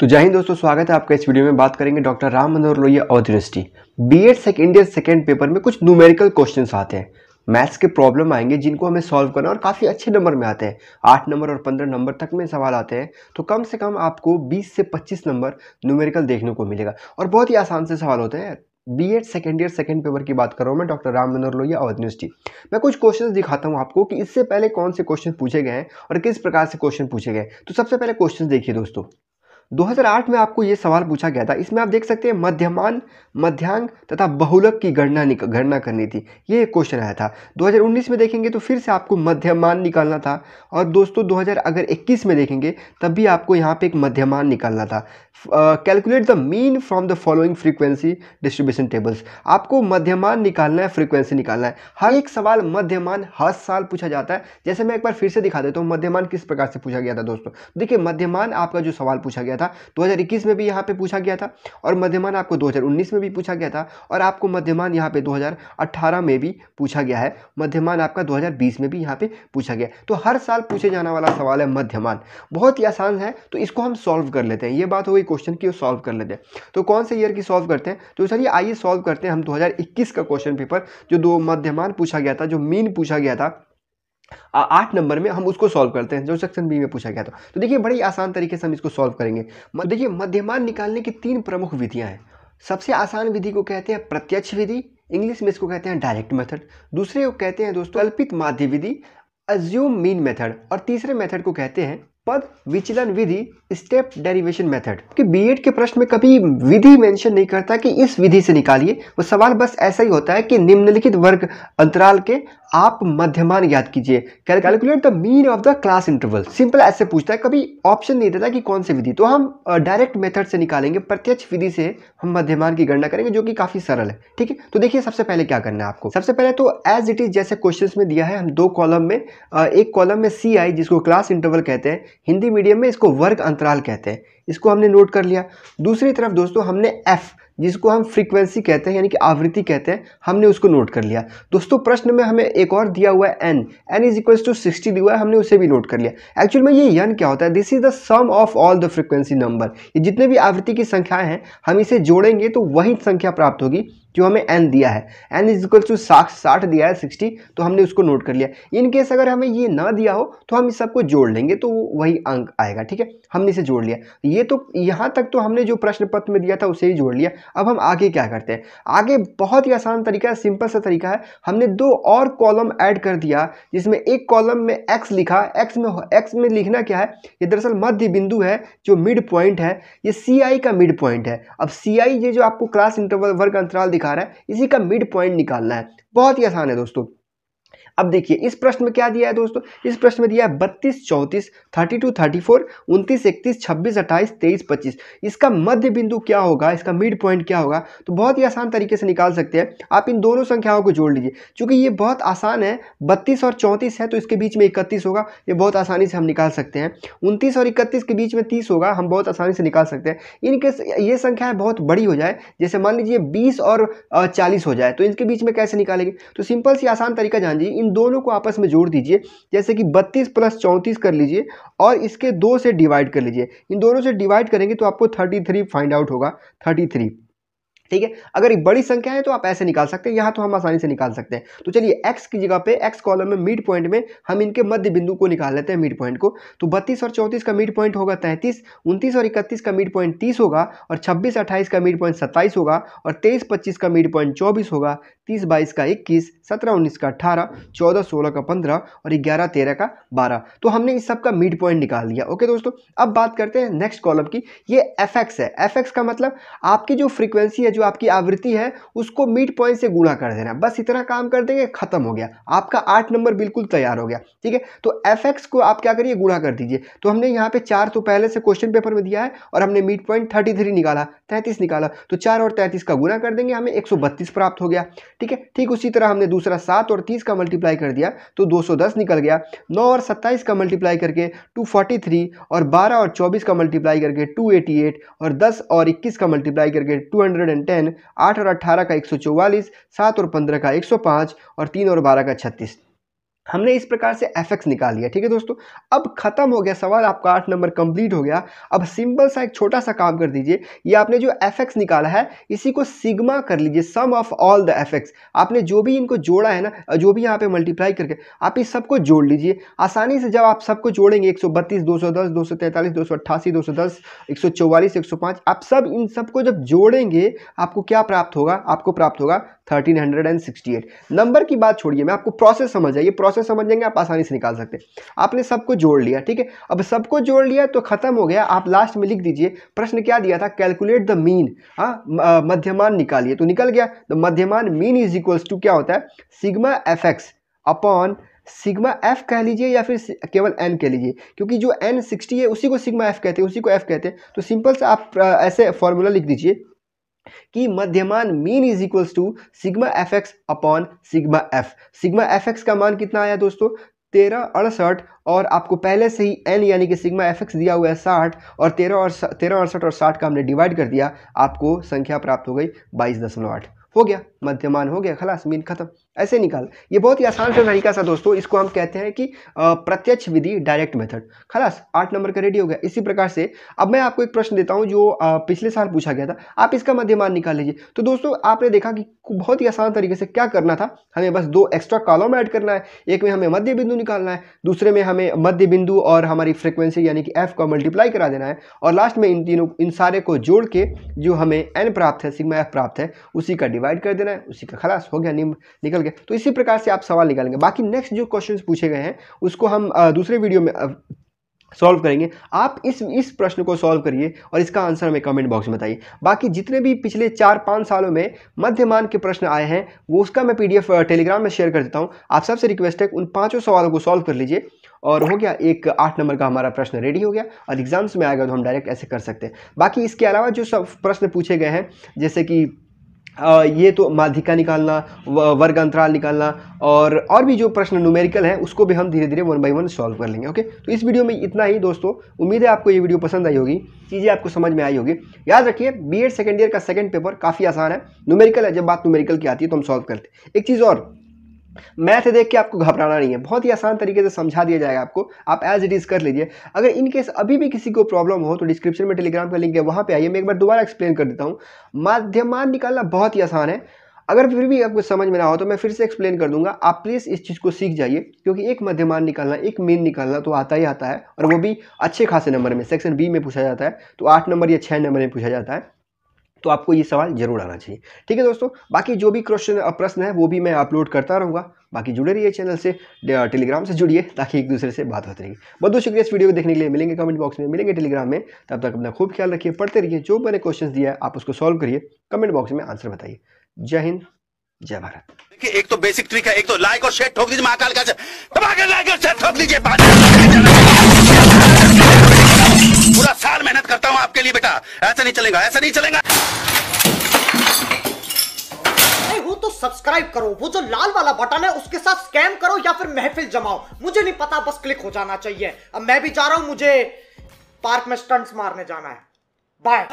तो जय हिंद दोस्तों स्वागत है आपका इस वीडियो में बात करेंगे डॉक्टर राम मनोहर लोहिया और यूनिवर्सिटी बी एड सेक, इंडिया सेकेंड पेपर में कुछ न्यूमेरिकल क्वेश्चन आते हैं मैथ्स के प्रॉब्लम आएंगे जिनको हमें सॉल्व करना और काफ़ी अच्छे नंबर में आते हैं आठ नंबर और पंद्रह नंबर तक में सवाल आते हैं तो कम से कम आपको बीस से पच्चीस नंबर न्यूमेरिकल देखने को मिलेगा और बहुत ही आसान से सवाल होते हैं B Ed second year second paper की बात कर रहा हूँ मैं डॉक्टर राम मनोहर लोहिया और यूनिवर्सिटी मैं कुछ क्वेश्चंस दिखाता हूँ आपको कि इससे पहले कौन से क्वेश्चन पूछे गए हैं और किस प्रकार से क्वेश्चन पूछे गए तो सबसे पहले क्वेश्चन देखिए दोस्तों 2008 में आपको ये सवाल पूछा गया था इसमें आप देख सकते हैं मध्यमान मध्यांग तथा बहुलक की गणना गणना करनी थी ये एक क्वेश्चन आया था 2019 में देखेंगे तो फिर से आपको मध्यमान निकालना था और दोस्तों 2000 अगर 21 में देखेंगे तब भी आपको यहाँ पे एक मध्यमान निकालना था calculate the mean from the following frequency distribution tables आपको मध्यमान निकालना है फ्रीक्वेंसी निकालना है हर एक सवाल मध्यमान हर साल पूछा जाता है जैसे मैं एक बार फिर से दिखा देता हूँ मध्यमान किस प्रकार से पूछा गया था दोस्तों देखिए मध्यमान आपका जो सवाल पूछा गया गया था 2021 में भी यहाँ पे पूछा गया था और मध्यमान आपको 2019 में भी पूछा गया था और आपको मध्यमान यहाँ पे 2018 में भी पूछा गया है मध्यमान आपका 2020 में भी यहाँ पे पूछा गया तो हर साल पूछे जाने वाला सवाल है मध्यमान बहुत ही आसान है तो इसको हम सॉल्व कर लेते हैं ये बात हो गई क्वेश्चन की सॉल्व कर लेते हैं तो कौन से ईयर की सॉल्व करते हैं तो सर ये आइए सॉल्व करते हैं हम 2021 का क्वेश्चन पेपर जो दो मध्यमान पूछा गया था जो मीन पूछा गया था आठ नंबर में हम उसको सॉल्व करते हैं जो सेक्शन बी में पूछा गया था तो देखिए बड़ी आसान तरीके से हम इसको सॉल्व करेंगे देखिए मध्यमान निकालने की तीन प्रमुख विधियां हैं सबसे आसान विधि को कहते हैं प्रत्यक्ष विधि इंग्लिश में इसको कहते हैं डायरेक्ट मेथड दूसरे को कहते हैं दोस्तों कल्पित माध्य विधि अज्यूम मीन मेथड और तीसरे मेथड को कहते हैं पद विचलन विधि स्टेप डेरिवेशन मेथड कि बीएड के प्रश्न में कभी विधि मेंशन नहीं करता कि इस विधि से निकालिए वो सवाल बस ऐसा ही होता है कि निम्नलिखित वर्ग अंतराल के आप मध्यमान याद कीजिए calculate the mean of the class interval simple ऐसे पूछता है कभी ऑप्शन नहीं देता कि कौन सी विधि तो हम डायरेक्ट मेथड से निकालेंगे प्रत्यक्ष विधि से हम मध्यमान की गणना करेंगे जो कि काफी सरल है ठीक है तो देखिए सबसे पहले क्या करना है आपको सबसे पहले तो एज इट इज जैसे क्वेश्चन में दिया है हम दो कॉलम में एक कॉलम में सी आई जिसको क्लास इंटरवल कहते हैं हिंदी मीडियम में इसको वर्ग अंतराल कहते हैं इसको हमने नोट कर लिया दूसरी तरफ दोस्तों हमने एफ़ जिसको हम फ्रीक्वेंसी कहते हैं यानी कि आवृत्ति कहते हैं हमने उसको नोट कर लिया दोस्तों प्रश्न में हमें एक और दिया हुआ है N N is equals to sixty दिया हुआ है हमने उसे भी नोट कर लिया एक्चुअल में ये एन क्या होता है this is the sum of all the frequency number ये जितने भी आवृत्ति की संख्याएं हैं हम इसे जोड़ेंगे तो वही संख्या प्राप्त होगी जो हमें एन दिया है एन इज इक्वल टू साठ साठ दिया है सिक्सटी तो हमने उसको नोट कर लिया इन केस अगर हमें ये ना दिया हो तो हम इस सबको जोड़ लेंगे तो वही अंक आएगा ठीक है हमने इसे जोड़ लिया ये तो यहाँ तक तो हमने जो प्रश्न पत्र में दिया था उसे ही जोड़ लिया अब हम आगे क्या करते हैं आगे बहुत ही आसान तरीका है सिंपल सा तरीका है हमने दो और कॉलम ऐड कर दिया जिसमें एक कॉलम में एक्स लिखा एक्स में एक्स में लिखना क्या है ये दरअसल मध्य बिंदु है जो मिड पॉइंट है ये सी आई का मिड पॉइंट है अब सी आई ये जो आपको क्लास इंटरवल वर्ग अंतराल दिखा रहा है इसी का मिड पॉइंट निकालना है बहुत ही आसान है दोस्तों अब देखिए इस प्रश्न में क्या दिया है दोस्तों इस प्रश्न में दिया है बत्तीस चौंतीस थर्टी टू थर्टी फोर उनतीस इकतीस छब्बीस अट्ठाईस तेईस पच्चीस इसका मध्य बिंदु क्या होगा इसका मिड पॉइंट क्या होगा तो बहुत ही आसान तरीके से निकाल सकते हैं आप इन दोनों संख्याओं को जोड़ लीजिए चूंकि ये बहुत आसान है बत्तीस और चौंतीस है तो इसके बीच में इकतीस होगा ये बहुत आसानी से हम निकाल सकते हैं उनतीस और इकतीस के बीच में तीस होगा हम बहुत आसानी से निकाल सकते हैं इनके ये संख्याएँ बहुत बड़ी हो जाए जैसे मान लीजिए बीस और चालीस हो जाए तो इनके बीच में कैसे निकालेंगे तो सिंपल सी आसान तरीका जान जानिए इन दोनों को आपस में जोड़ दीजिए जैसे कि बत्तीस प्लस चौंतीस कर लीजिए और इसके दो से डिवाइड कर लीजिए इन दोनों से डिवाइड करेंगे तो आपको थर्टी थ्री फाइंड आउट होगा थर्टी थ्री ठीक है अगर ये बड़ी संख्या है तो आप ऐसे निकाल सकते हैं यहाँ तो हम आसानी से निकाल सकते हैं तो चलिए x की जगह पे x कॉलम में मिड पॉइंट में हम इनके मध्य बिंदु को निकाल लेते हैं मिड पॉइंट को तो 32 और 34 का मिड पॉइंट होगा 33 29 और 31 का मिड पॉइंट 30 होगा और 26 28 का मिड पॉइंट 27 होगा और 23 25 का मिड पॉइंट चौबीस होगा तीस बाईस का इक्कीस सत्रह उन्नीस का अट्ठारह चौदह सोलह का पंद्रह और ग्यारह तेरह का बारह तो हमने इस सब का मिड पॉइंट निकाल लिया ओके दोस्तों अब बात करते हैं नेक्स्ट कॉलम की ये एफ है एफ का मतलब आपकी जो फ्रीक्वेंसी है जो आपकी आवृत्ति है उसको मिड पॉइंट से गुणा कर देना बस इतना काम कर देंगे खत्म हो गया आपका आठ नंबर बिल्कुल तैयार हो गया ठीक है तो एफ को आप क्या करिए गुणा कर दीजिए तो हमने यहाँ पे चार तो पहले से क्वेश्चन पेपर में दिया है और हमने मिड पॉइंट थर्टी निकाला तैंतीस निकाला तो चार और तैंतीस का गुणा कर देंगे हमें एक प्राप्त हो गया ठीक है ठीक उसी तरह हमने दूसरा सात और तीस का मल्टीप्लाई कर दिया तो दो सौ दस निकल गया नौ और सत्ताईस का मल्टीप्लाई करके टू फोर्टी थ्री और बारह और चौबीस का मल्टीप्लाई करके टू एटी एट और दस और इक्कीस का मल्टीप्लाई करके टू हंड्रेड एंड टेन आठ और अट्ठारह का एक सौ चौवालीस सात और पंद्रह का एक सौ पाँच और तीन और बारह का छत्तीस हमने इस प्रकार से एफ एक्स निकाल लिया ठीक है दोस्तों अब खत्म हो गया सवाल आपका आठ नंबर कंप्लीट हो गया अब सिंपल सा एक छोटा सा काम कर दीजिए ये आपने जो एफ एक्स निकाला है इसी को सिग्मा कर लीजिए sum of all the F X आपने जो भी इनको जोड़ा है ना जो भी यहाँ पे मल्टीप्लाई करके आप इस सबको जोड़ लीजिए आसानी से जब आप सबको जोड़ेंगे एक सौ बत्तीस दो सौ दस दो सौ तैंतालीस दो सौ अट्ठासी दो सौ दस एक सौ चौवालीस एक सौ पाँच आप सब इन सबको जब जोड़ेंगे आपको क्या प्राप्त होगा आपको प्राप्त होगा thirteen hundred and sixty eight number की बात छोड़िए मैं आपको प्रोसेस समझ जाइए प्रोसेस समझ जाएंगे आप आसानी से निकाल सकते हैं आपने सबको जोड़ लिया ठीक है अब सबको जोड़ लिया तो खत्म हो गया आप लास्ट में लिख दीजिए प्रश्न क्या दिया था कैलकुलेट द मीन हाँ मध्यमान निकालिए तो निकल गया तो मध्यमान मीन इज इक्वल्स टू क्या होता है sigma F X upon sigma F कह लीजिए या फिर केवल एन कह लीजिए क्योंकि जो एन सिक्सटी है उसी को सिग्मा एफ कहते हैं उसी को एफ कहते हैं तो सिंपल से आप ऐसे फॉर्मूला लिख दीजिए कि मध्यमान mean is equals to sigma F X upon sigma F sigma F X का मान कितना आया दोस्तों तेरह अड़सठ और आपको पहले से ही एन यानी कि सिग्मा एफ एक्स दिया हुआ है साठ और तेरह और तेरह अड़सठ और साठ का हमने डिवाइड कर दिया आपको संख्या प्राप्त हो गई बाईस दशमलव आठ हो गया मध्यमान हो गया खलास मीन खत्म ऐसे निकाल ये बहुत ही आसान सा तरीका सा दोस्तों इसको हम कहते हैं कि प्रत्यक्ष विधि डायरेक्ट मेथड खलास आठ नंबर का रेडी हो गया इसी प्रकार से अब मैं आपको एक प्रश्न देता हूँ जो पिछले साल पूछा गया था आप इसका मध्यमान निकाल लीजिए तो दोस्तों आपने देखा कि बहुत ही आसान तरीके से क्या करना था हमें बस दो एक्स्ट्रा कॉलम ऐड करना है एक में हमें मध्य बिंदु निकालना है दूसरे में हमें मध्य बिंदु और हमारी फ्रिक्वेंसी यानी कि एफ का मल्टीप्लाई करा देना है और लास्ट में इन तीनों इन सारे को जोड़ के जो हमें एन प्राप्त है सिग्मा एफ प्राप्त है उसी का डिवाइड कर देना है उसी का खलास हो गया निकल गया तो इसी प्रकार से आप सवाल निकालेंगे बाकी नेक्स्ट जो क्वेश्चन पूछे गए हैं उसको हम दूसरे वीडियो में सॉल्व करेंगे आप इस इस प्रश्न को सॉल्व करिए और इसका आंसर हमें कमेंट बॉक्स में बताइए बाकी जितने भी पिछले चार पाँच सालों में मध्यमान के प्रश्न आए हैं वो उसका मैं पीडीएफ टेलीग्राम में शेयर कर देता हूँ आप सबसे रिक्वेस्ट है उन पांचों सवालों को सॉल्व कर लीजिए और हो गया एक आठ नंबर का हमारा प्रश्न रेडी हो गया और एग्जाम्स में आएगा तो हम डायरेक्ट ऐसे कर सकते हैं बाकी इसके अलावा जो सब प्रश्न पूछे गए हैं जैसे कि ये तो माध्यिका निकालना वर्ग अंतराल निकालना और और भी जो प्रश्न न्यूमेरिकल हैं उसको भी हम धीरे धीरे वन बाई वन सॉल्व कर लेंगे ओके तो इस वीडियो में इतना ही दोस्तों उम्मीद है आपको ये वीडियो पसंद आई होगी चीज़ें आपको समझ में आई होगी याद रखिए बी एड सेकेंड ईयर का सेकेंड पेपर काफ़ी आसान है न्यूमेरिकल है जब बात न्यूमेरिकल की आती है तो हम सॉल्व करते हैं एक चीज़ और मैथ देख के आपको घबराना नहीं है बहुत ही आसान तरीके से समझा दिया जाएगा आपको आप एज इट इज़ कर लीजिए अगर इन केस अभी भी किसी को प्रॉब्लम हो तो डिस्क्रिप्शन में टेलीग्राम का लिंक है वहाँ पे आइए मैं एक बार दोबारा एक्सप्लेन कर देता हूँ माध्यमान निकालना बहुत ही आसान है अगर फिर भी आपको समझ में ना हो तो मैं फिर से एक्सप्लेन कर दूंगा आप प्लीज़ इस चीज़ को सीख जाइए क्योंकि एक मध्यमान निकालना एक मेन निकालना तो आता ही आता है और वो भी अच्छे खासे नंबर में सेक्शन बी में पूछा जाता है तो आठ नंबर या छः नंबर में पूछा जाता है तो आपको ये सवाल जरूर आना चाहिए ठीक है दोस्तों बाकी जो भी क्वेश्चन प्रश्न है वो भी मैं अपलोड करता रहूँगा बाकी जुड़े रहिए चैनल से टेलीग्राम से जुड़िए ताकि एक दूसरे से बात होती रहेगी बहुत बहुत शुक्रिया इस वीडियो को देखने के लिए मिलेंगे कमेंट बॉक्स में मिलेंगे टेलीग्राम में तब तक अपना खूब ख्याल रखिए पढ़ते रहिए जो मैंने क्वेश्चन दिया है आप उसको सॉल्व करिए कमेंट बॉक्स में आंसर बताइए जय हिंद जय भारत देखिए एक तो बेसिक ट्रिक है एक तो लाइक और शेयर ठोक दीजिए महाकाल का लाइक और शेयर ठोक दीजिए पूरा साल मेहनत करता हूँ आपके लिए बेटा ऐसा नहीं चलेगा ऐसा नहीं चलेगा वो तो सब्सक्राइब करो वो जो लाल वाला बटन है उसके साथ स्कैम करो या फिर महफिल जमाओ मुझे नहीं पता बस क्लिक हो जाना चाहिए अब मैं भी जा रहा हूं मुझे पार्क में स्टंट्स मारने जाना है बाय